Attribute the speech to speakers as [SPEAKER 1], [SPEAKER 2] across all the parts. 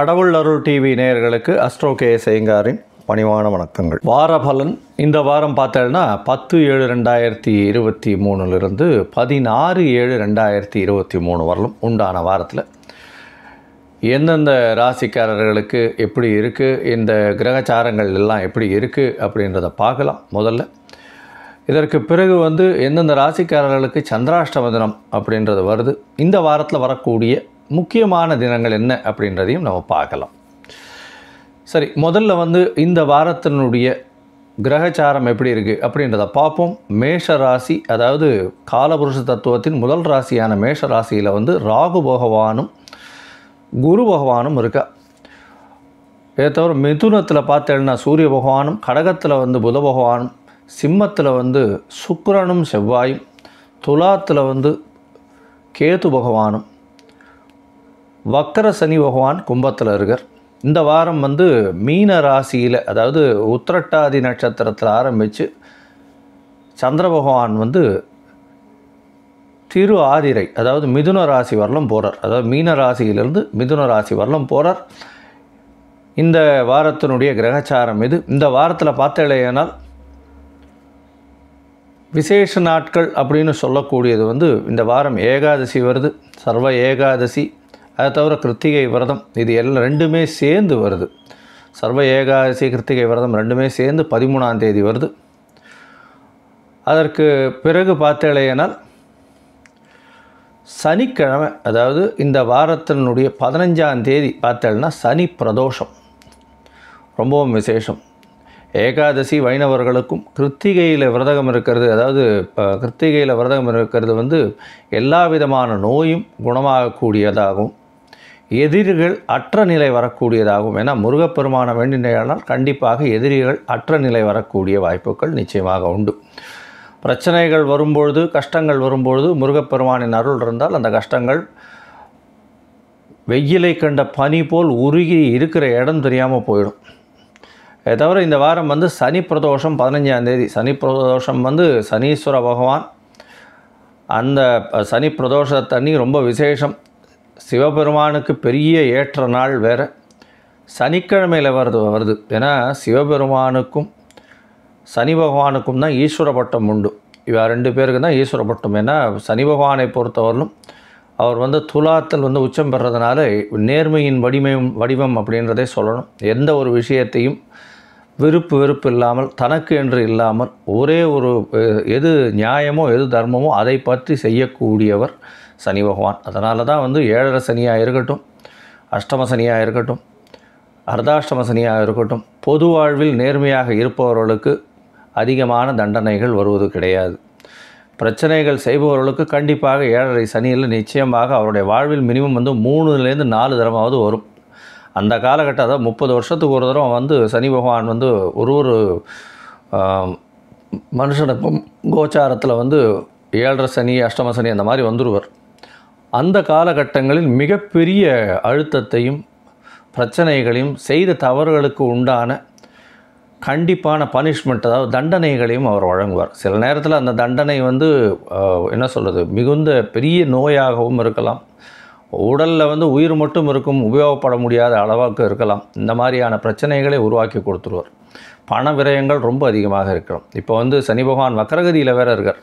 [SPEAKER 1] கடவுள் அருள் டிவி நேயர்களுக்கு அஸ்ட்ரோ கே செய்யாரின் பணிவான வணக்கங்கள் வார பலன் இந்த வாரம் பார்த்தோன்னா பத்து ஏழு ரெண்டாயிரத்தி இருபத்தி மூணுலேருந்து பதினாறு ஏழு ரெண்டாயிரத்தி இருபத்தி மூணு வரலும் உண்டான வாரத்தில் எந்தெந்த ராசிக்காரர்களுக்கு எப்படி இருக்குது இந்த கிரகச்சாரங்கள் எல்லாம் எப்படி இருக்குது அப்படின்றத பார்க்கலாம் முதல்ல இதற்கு பிறகு வந்து எந்தெந்த ராசிக்காரர்களுக்கு சந்திராஷ்டம தினம் அப்படின்றது வருது இந்த வாரத்தில் வரக்கூடிய முக்கியமான தினங்கள் என்ன அப்படின்றதையும் நம்ம பார்க்கலாம் சரி முதல்ல வந்து இந்த வாரத்தினுடைய கிரகச்சாரம் எப்படி இருக்குது அப்படின்றத பார்ப்போம் மேஷ ராசி அதாவது காலபுருஷ தத்துவத்தின் முதல் ராசியான மேஷ ராசியில் வந்து ராகு பகவானும் குரு பகவானும் இருக்கா இதை தவிர மிதுனத்தில் பார்த்தேன்னா சூரிய பகவானும் கடகத்தில் வந்து புத பகவானும் சிம்மத்தில் வந்து சுக்கரனும் செவ்வாயும் துலாத்தில் வந்து கேது பகவானும் வக்கர சனி பகவான் கும்பத்தில் இருக்கார் இந்த வாரம் வந்து மீன ராசியில் அதாவது உத்திரட்டாதி நட்சத்திரத்தில் ஆரம்பித்து சந்திர பகவான் வந்து திரு ஆதிரை அதாவது மிதுன ராசி வரலும் போகிறார் அதாவது மீன ராசியிலிருந்து மிதுன ராசி வரலும் போகிறார் இந்த வாரத்தினுடைய கிரகச்சாரம் இது இந்த வாரத்தில் பார்த்தேனால் விசேஷ நாட்கள் அப்படின்னு சொல்லக்கூடியது வந்து இந்த வாரம் ஏகாதசி வருது சர்வ ஏகாதசி அதை தவிர கிருத்திகை விரதம் இது எல்லாம் ரெண்டுமே சேர்ந்து வருது சர்வ ஏகாதசி கிருத்திகை விரதம் ரெண்டுமே சேர்ந்து பதிமூணாம் தேதி வருது அதற்கு பிறகு பார்த்தேனால் சனிக்கிழமை அதாவது இந்த வாரத்தினுடைய பதினஞ்சாம் தேதி பார்த்தேன்னா சனி பிரதோஷம் ரொம்பவும் விசேஷம் ஏகாதசி வைணவர்களுக்கும் கிருத்திகையில் விரதகம் இருக்கிறது அதாவது கிருத்திகையில் விரதகம் இருக்கிறது வந்து எல்லா விதமான நோயும் குணமாகக்கூடியதாகவும் எதிரிகள் அற்ற நிலை வரக்கூடியதாகும் என முருகப்பெருமான வேண்டினால் கண்டிப்பாக எதிரிகள் அற்ற நிலை வரக்கூடிய வாய்ப்புகள் நிச்சயமாக உண்டு பிரச்சனைகள் வரும்பொழுது கஷ்டங்கள் வரும்பொழுது முருகப்பெருமானின் அருள் இருந்தால் அந்த கஷ்டங்கள் வெயிலை கண்ட பனி போல் உருகி இருக்கிற இடம் தெரியாமல் போயிடும் தவிர இந்த வாரம் வந்து சனி பிரதோஷம் பதினஞ்சாந்தேதி சனி பிரதோஷம் வந்து சனீஸ்வர பகவான் அந்த சனி பிரதோஷத்தண்ணி ரொம்ப விசேஷம் சிவபெருமானுக்கு பெரிய ஏற்ற நாள் வேறு சனிக்கிழமையில் வருது வருது ஏன்னா சிவபெருமானுக்கும் சனி பகவானுக்கும் தான் ஈஸ்வர பட்டம் உண்டு இவர் ரெண்டு பேருக்கு தான் ஈஸ்வர பட்டம் ஏன்னா சனி பகவானை பொறுத்தவரையிலும் அவர் வந்து துலாத்தல் வந்து உச்சம் பெறதுனால நேர்மையின் வடிமையும் வடிவம் அப்படின்றதே சொல்லணும் எந்த ஒரு விஷயத்தையும் விருப்பு வெறுப்பு இல்லாமல் தனக்கு என்று இல்லாமல் ஒரே ஒரு எது நியாயமோ எது தர்மமோ அதை பற்றி செய்யக்கூடியவர் சனி பகவான் அதனால தான் வந்து ஏழரை சனியாக இருக்கட்டும் அஷ்டம சனியாக இருக்கட்டும் அர்தாஷ்டம சனியாக இருக்கட்டும் பொது வாழ்வில் நேர்மையாக இருப்பவர்களுக்கு அதிகமான தண்டனைகள் வருவது கிடையாது பிரச்சனைகள் செய்பவர்களுக்கு கண்டிப்பாக ஏழரை சனியில் நிச்சயமாக அவருடைய வாழ்வில் மினிமம் வந்து மூணுலேருந்து நாலு தரமாவது வரும் அந்த காலகட்டம் அதாவது முப்பது வருஷத்துக்கு ஒரு தரம் வந்து சனி பகவான் வந்து ஒரு ஒரு மனுஷனுக்கும் கோச்சாரத்தில் வந்து ஏழரை சனி அஷ்டம சனி அந்த மாதிரி வந்துடுவார் அந்த காலகட்டங்களில் மிகப்பெரிய அழுத்தத்தையும் பிரச்சனைகளையும் செய்த தவறுகளுக்கு உண்டான கண்டிப்பான பனிஷ்மெண்ட் அதாவது தண்டனைகளையும் அவர் வழங்குவார் சில நேரத்தில் அந்த தண்டனை வந்து என்ன சொல்கிறது மிகுந்த பெரிய நோயாகவும் இருக்கலாம் உடலில் வந்து உயிர் மட்டும் இருக்கும் உபயோகப்பட முடியாத அளவுக்கு இருக்கலாம் இந்த மாதிரியான பிரச்சனைகளை உருவாக்கி கொடுத்துருவார் பண விரயங்கள் ரொம்ப அதிகமாக இருக்கிறோம் இப்போ வந்து சனி பகவான் வக்கரகதியில் வேறு இருக்கார்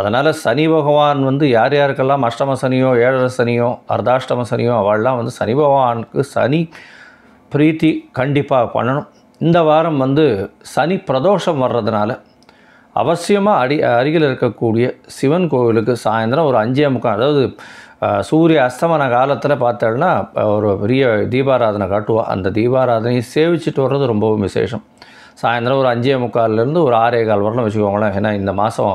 [SPEAKER 1] அதனால் சனி பகவான் வந்து யார் யாருக்கெல்லாம் அஷ்டம சனியோ ஏழரை சனியோ அர்த்தாஷ்டம சனியோ அவள்லாம் வந்து சனி பகவானுக்கு சனி பிரீத்தி கண்டிப்பாக பண்ணணும் இந்த வாரம் வந்து சனி பிரதோஷம் வர்றதுனால அவசியமாக அடி அருகில் இருக்கக்கூடிய சிவன் கோவிலுக்கு சாயந்தரம் ஒரு அஞ்சே முக்கால் அதாவது சூரிய அஸ்தமன காலத்தில் பார்த்தோம்னா ஒரு பெரிய தீபாராதனை காட்டுவோம் அந்த தீபாராதனையை சேவிச்சுட்டு வர்றது ரொம்பவும் விசேஷம் சாயந்தரம் ஒரு அஞ்சே முக்கால்லேருந்து ஒரு ஆறே கால் வரலாம் வச்சுக்கோங்களேன் ஏன்னா இந்த மாதம்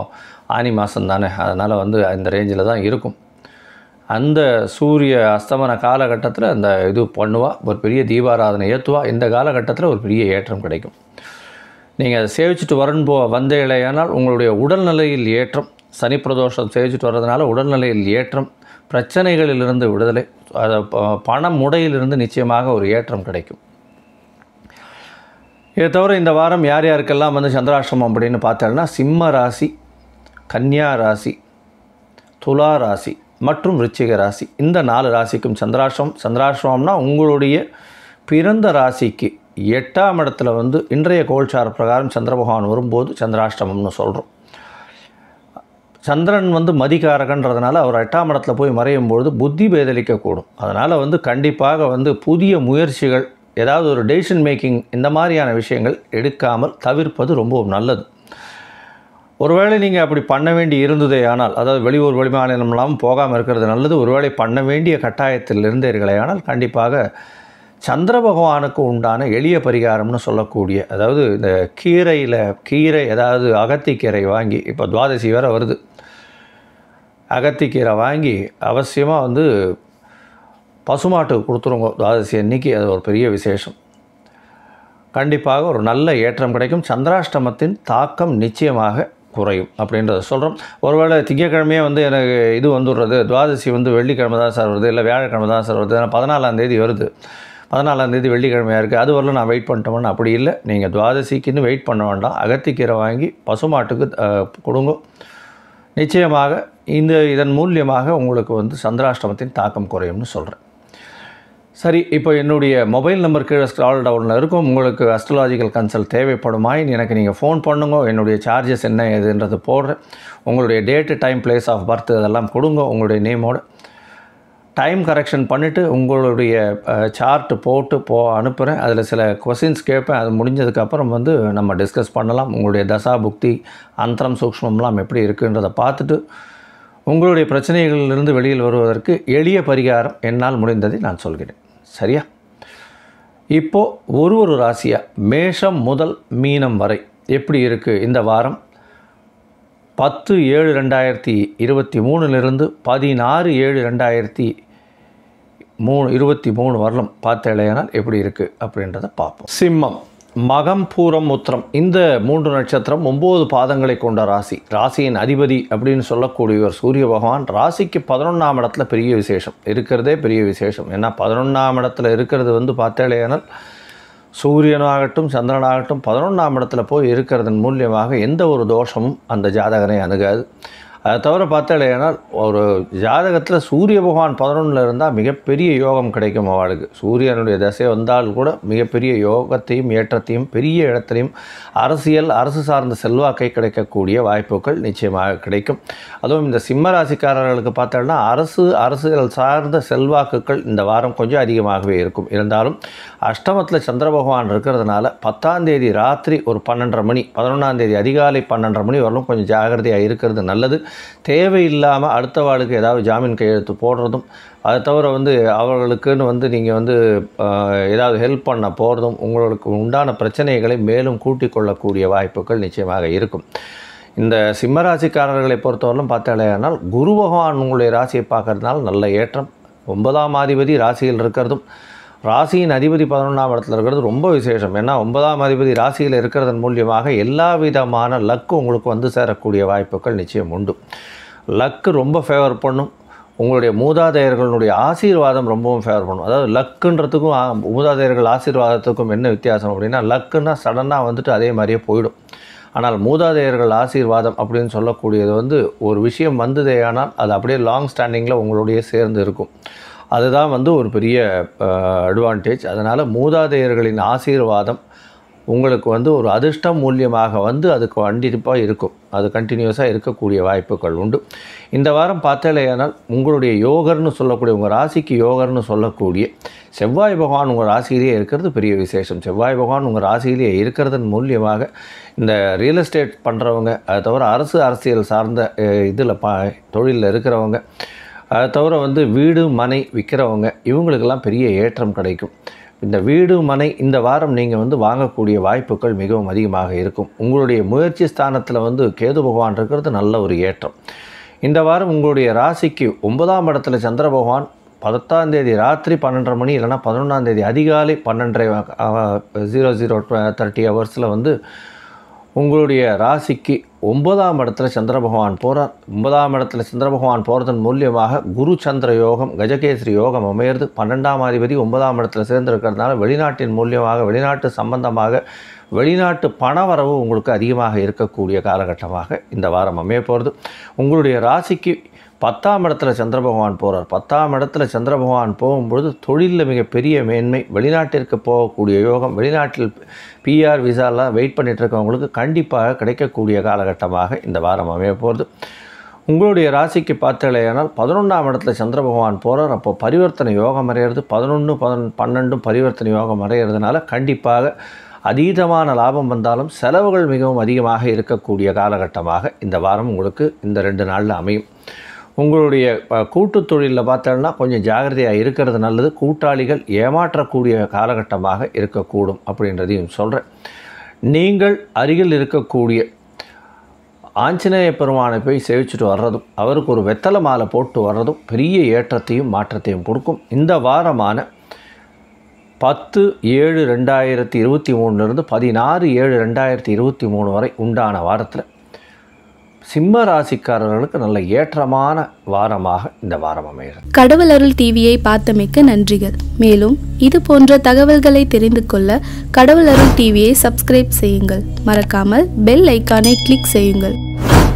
[SPEAKER 1] ஆனி மாதம் தானே அதனால் வந்து இந்த ரேஞ்சில் தான் இருக்கும் அந்த சூரிய அஸ்தமன காலகட்டத்தில் அந்த இது பண்ணுவா ஒரு பெரிய தீபாராதனை ஏற்றுவா இந்த காலகட்டத்தில் ஒரு பெரிய ஏற்றம் கிடைக்கும் நீங்கள் அதை சேவிச்சுட்டு வரணும் போ இல்லையானால் உங்களுடைய உடல்நிலையில் ஏற்றம் சனி பிரதோஷம் சேவிச்சுட்டு வர்றதுனால உடல்நிலையில் ஏற்றம் பிரச்சனைகளிலிருந்து விடுதலை அதை பணம் முடையிலிருந்து நிச்சயமாக ஒரு ஏற்றம் கிடைக்கும் இதை தவிர இந்த வாரம் யார் யாருக்கெல்லாம் வந்து சந்திராஷ்டிரமம் அப்படின்னு பார்த்தோம்னா சிம்ம ராசி கன்னியா ராசி துலா ராசி மற்றும் ரிச்சிக ராசி இந்த நாலு ராசிக்கும் சந்திராசிரமம் சந்திராசிரமம்னா உங்களுடைய பிறந்த ராசிக்கு எட்டாம் இடத்துல வந்து இன்றைய கோல்சார பிரகாரம் பகவான் வரும்போது சந்திராஷ்டமம்னு சொல்கிறோம் சந்திரன் வந்து மதிகாரகன்றதுனால அவர் எட்டாம் இடத்துல போய் மறையும் பொழுது புத்தி பேதலிக்கக்கூடும் அதனால் வந்து கண்டிப்பாக வந்து புதிய முயற்சிகள் ஏதாவது ஒரு டெசிஷன் மேக்கிங் இந்த மாதிரியான விஷயங்கள் எடுக்காமல் தவிர்ப்பது ரொம்பவும் நல்லது ஒருவேளை நீங்கள் அப்படி பண்ண வேண்டி இருந்ததே ஆனால் அதாவது வெளியூர் மாநிலம்லாம் போகாமல் இருக்கிறது நல்லது ஒருவேளை பண்ண வேண்டிய கட்டாயத்தில் இருந்தீர்களே ஆனால் கண்டிப்பாக சந்திர பகவானுக்கு உண்டான எளிய பரிகாரம்னு சொல்லக்கூடிய அதாவது இந்த கீரையில் கீரை ஏதாவது அகத்திக்கீரை வாங்கி இப்போ துவாதசி வேறு வருது அகத்திக்கீரை வாங்கி அவசியமாக வந்து பசுமாட்டுக்கு கொடுத்துருங்க துவாதசி அன்னைக்கு அது ஒரு பெரிய விசேஷம் கண்டிப்பாக ஒரு நல்ல ஏற்றம் கிடைக்கும் சந்திராஷ்டமத்தின் தாக்கம் நிச்சயமாக குறையும் அப்படின்றத சொல்கிறோம் ஒருவேளை திங்கக்கிழமையே வந்து எனக்கு இது வந்துடுறது துவாதசி வந்து வெள்ளிக்கிழமை தான் சார் வருது இல்லை வியாழக்கிழமை தான் சார் வருது ஆனால் பதினாலாந்தேதி வருது பதினாலாந்தேதி வெள்ளிக்கிழமையாக இருக்குது அது வரல நான் வெயிட் பண்ணிட்டோம்னு அப்படி இல்லை நீங்கள் துவாதசிக்குன்னு வெயிட் பண்ண வேண்டாம் அகத்திக்கீரை வாங்கி பசுமாட்டுக்கு கொடுங்க நிச்சயமாக இந்த இதன் மூலியமாக உங்களுக்கு வந்து சந்திராஷ்டமத்தின் தாக்கம் குறையும்னு சொல்கிறேன் சரி இப்போ என்னுடைய மொபைல் நம்பர் கீழே ஸ்க்ரால் டவுனில் இருக்கும் உங்களுக்கு அஸ்ட்ராலாஜிக்கல் கன்சல்ட் தேவைப்படுமாயின் எனக்கு நீங்கள் ஃபோன் பண்ணுங்க என்னுடைய சார்ஜஸ் என்ன எதுன்றது போடுறேன் உங்களுடைய date time place of birth இதெல்லாம் கொடுங்க உங்களுடைய நேமோடு டைம் கரெக்ஷன் பண்ணிவிட்டு உங்களுடைய சார்ட்டு போட்டு போ அனுப்புகிறேன் அதில் சில கொஷின்ஸ் கேட்பேன் அது முடிஞ்சதுக்கப்புறம் வந்து நம்ம டிஸ்கஸ் பண்ணலாம் உங்களுடைய தசா புக்தி அந்தரம் சூக்ஷ்மம்லாம் எப்படி இருக்குன்றதை பார்த்துட்டு உங்களுடைய பிரச்சனைகளிலிருந்து வெளியில் வருவதற்கு எளிய பரிகாரம் என்னால் முடிந்ததை நான் சொல்கிறேன் சரியா இப்போது ஒரு ஒரு ராசியாக மேஷம் முதல் மீனம் வரை எப்படி இருக்குது இந்த வாரம் பத்து ஏழு ரெண்டாயிரத்தி இருபத்தி மூணுலேருந்து பதினாறு ஏழு ரெண்டாயிரத்தி மூணு இருபத்தி மூணு வரலும் பார்த்த எப்படி இருக்குது அப்படின்றத பார்ப்போம் சிம்மம் மகம் பூரம் உத்திரம் இந்த மூன்று நட்சத்திரம் ஒம்பது பாதங்களை கொண்ட ராசி ராசியின் அதிபதி அப்படின்னு சொல்லக்கூடியவர் சூரிய பகவான் ராசிக்கு பதினொன்றாம் இடத்துல பெரிய விசேஷம் இருக்கிறதே பெரிய விசேஷம் ஏன்னா பதினொன்றாம் இடத்துல இருக்கிறது வந்து பார்த்தேலையானால் சூரியனாகட்டும் சந்திரனாகட்டும் பதினொன்றாம் இடத்துல போய் இருக்கிறதன் மூலியமாக எந்த ஒரு தோஷமும் அந்த ஜாதகனை அணுகாது அதை தவிர இல்லையானால் ஒரு ஜாதகத்தில் சூரிய பகவான் பதினொன்றில் இருந்தால் மிகப்பெரிய யோகம் கிடைக்கும் அவளுக்கு சூரியனுடைய தசை வந்தால் கூட மிகப்பெரிய யோகத்தையும் ஏற்றத்தையும் பெரிய இடத்திலையும் அரசியல் அரசு சார்ந்த செல்வாக்கை கிடைக்கக்கூடிய வாய்ப்புகள் நிச்சயமாக கிடைக்கும் அதுவும் இந்த சிம்ம ராசிக்காரர்களுக்கு பார்த்தோம்னா அரசு அரசியல் சார்ந்த செல்வாக்குகள் இந்த வாரம் கொஞ்சம் அதிகமாகவே இருக்கும் இருந்தாலும் அஷ்டமத்தில் சந்திர பகவான் இருக்கிறதுனால பத்தாம் தேதி ராத்திரி ஒரு பன்னெண்டரை மணி பதினொன்றாம் தேதி அதிகாலை பன்னெண்டரை மணி வரலும் கொஞ்சம் ஜாகிரதையாக இருக்கிறது நல்லது தேவையில்லாமல் அடுத்த அடுத்தவாளுக்கு ஏதாவது ஜாமீன் கையெழுத்து போடுறதும் அதை தவிர வந்து அவர்களுக்குன்னு வந்து நீங்கள் வந்து ஏதாவது ஹெல்ப் பண்ண போகிறதும் உங்களுக்கு உண்டான பிரச்சனைகளை மேலும் கூட்டிக் கொள்ளக்கூடிய வாய்ப்புகள் நிச்சயமாக இருக்கும் இந்த சிம்மராசிக்காரர்களை பொறுத்தவரையிலும் பார்த்தாலேயானால் குரு பகவான் உங்களுடைய ராசியை பார்க்கறதுனால நல்ல ஏற்றம் ஒன்பதாம் அதிபதி ராசியில் இருக்கிறதும் ராசியின் அதிபதி பதினொன்றாம் இடத்துல இருக்கிறது ரொம்ப விசேஷம் ஏன்னா ஒன்பதாம் அதிபதி ராசியில் இருக்கிறதன் மூலியமாக எல்லா விதமான லக்கு உங்களுக்கு வந்து சேரக்கூடிய வாய்ப்புகள் நிச்சயம் உண்டு லக்கு ரொம்ப ஃபேவர் பண்ணும் உங்களுடைய மூதாதையர்களுடைய ஆசீர்வாதம் ரொம்பவும் ஃபேவர் பண்ணும் அதாவது லக்குன்றதுக்கும் மூதாதையர்கள் ஆசீர்வாதத்துக்கும் என்ன வித்தியாசம் அப்படின்னா லக்குன்னா சடனாக வந்துட்டு அதே மாதிரியே போயிடும் ஆனால் மூதாதையர்கள் ஆசீர்வாதம் அப்படின்னு சொல்லக்கூடியது வந்து ஒரு விஷயம் வந்ததே ஆனால் அது அப்படியே லாங் ஸ்டாண்டிங்கில் உங்களுடைய சேர்ந்து இருக்கும் அதுதான் வந்து ஒரு பெரிய அட்வான்டேஜ் அதனால் மூதாதையர்களின் ஆசீர்வாதம் உங்களுக்கு வந்து ஒரு அதிர்ஷ்டம் மூலியமாக வந்து அதுக்கு கண்டிப்பாக இருக்கும் அது கண்டினியூஸாக இருக்கக்கூடிய வாய்ப்புகள் உண்டு இந்த வாரம் பார்த்தலையானால் உங்களுடைய யோகர்னு சொல்லக்கூடிய உங்கள் ராசிக்கு யோகர்னு சொல்லக்கூடிய செவ்வாய் பகவான் உங்கள் ராசியிலேயே இருக்கிறது பெரிய விசேஷம் செவ்வாய் பகவான் உங்கள் ராசியிலேயே இருக்கிறதன் மூலியமாக இந்த ரியல் எஸ்டேட் பண்ணுறவங்க அது தவிர அரசு அரசியல் சார்ந்த இதில் பா தொழிலில் இருக்கிறவங்க அதை தவிர வந்து வீடு மனை விற்கிறவங்க இவங்களுக்கெல்லாம் பெரிய ஏற்றம் கிடைக்கும் இந்த வீடு மனை இந்த வாரம் நீங்கள் வந்து வாங்கக்கூடிய வாய்ப்புகள் மிகவும் அதிகமாக இருக்கும் உங்களுடைய முயற்சி ஸ்தானத்தில் வந்து கேது பகவான் இருக்கிறது நல்ல ஒரு ஏற்றம் இந்த வாரம் உங்களுடைய ராசிக்கு ஒன்பதாம் இடத்துல சந்திர பகவான் பத்தாம் தேதி ராத்திரி பன்னெண்டரை மணி இல்லைனா பதினொன்றாம் தேதி அதிகாலை பன்னெண்டரை ஜீரோ ஜீரோ தேர்ட்டி ஹவர்ஸில் வந்து உங்களுடைய ராசிக்கு ஒன்பதாம் இடத்துல சந்திர பகவான் போகிறார் ஒன்பதாம் இடத்துல சந்திர பகவான் போகிறதன் மூலியமாக குரு சந்திர யோகம் கஜகேசரி யோகம் அமையிறது பன்னெண்டாம் அதிபதி ஒன்பதாம் இடத்துல சேர்ந்திருக்கிறதுனால வெளிநாட்டின் மூலியமாக வெளிநாட்டு சம்பந்தமாக வெளிநாட்டு பண வரவு உங்களுக்கு அதிகமாக இருக்கக்கூடிய காலகட்டமாக இந்த வாரம் அமைய போகிறது உங்களுடைய ராசிக்கு பத்தாம் இடத்துல சந்திர பகவான் போகிறார் பத்தாம் இடத்துல சந்திர பகவான் போகும்பொழுது தொழிலில் மிகப்பெரிய மேன்மை வெளிநாட்டிற்கு போகக்கூடிய யோகம் வெளிநாட்டில் பிஆர் விசாலாம் வெயிட் பண்ணிகிட்டு இருக்கவங்களுக்கு கண்டிப்பாக கிடைக்கக்கூடிய காலகட்டமாக இந்த வாரம் அமைய போகிறது உங்களுடைய ராசிக்கு பார்த்தலையானால் பதினொன்றாம் இடத்துல சந்திர பகவான் போகிறார் அப்போ பரிவர்த்தனை யோகம் அறையிறது பதினொன்று பதன் பன்னெண்டும் பரிவர்த்தனை யோகம் அறையிறதுனால கண்டிப்பாக அதீதமான லாபம் வந்தாலும் செலவுகள் மிகவும் அதிகமாக இருக்கக்கூடிய காலகட்டமாக இந்த வாரம் உங்களுக்கு இந்த ரெண்டு நாளில் அமையும் உங்களுடைய கூட்டு தொழிலில் பார்த்தோம்னா கொஞ்சம் ஜாகிரதையாக இருக்கிறது நல்லது கூட்டாளிகள் ஏமாற்றக்கூடிய காலகட்டமாக இருக்கக்கூடும் அப்படின்றதையும் சொல்கிறேன் நீங்கள் அருகில் இருக்கக்கூடிய ஆஞ்சநேய பெருமானை போய் சேவிச்சுட்டு வர்றதும் அவருக்கு ஒரு வெத்தலை மாலை போட்டு வர்றதும் பெரிய ஏற்றத்தையும் மாற்றத்தையும் கொடுக்கும் இந்த வாரமான பத்து ஏழு ரெண்டாயிரத்தி இருபத்தி மூணுலேருந்து பதினாறு ஏழு ரெண்டாயிரத்தி இருபத்தி மூணு வரை உண்டான வாரத்தில் சிம்ம ராசிக்காரர்களுக்கு நல்ல ஏற்றமான வாரமாக இந்த வாரம் அமைகிறது கடவுள் அருள் டிவியை பார்த்தமைக்க நன்றிகள் மேலும் இது போன்ற தகவல்களை தெரிந்து கொள்ள கடவுள் அருள் டிவியை சப்ஸ்கிரைப் செய்யுங்கள் மறக்காமல் பெல் ஐக்கானை கிளிக் செய்யுங்கள்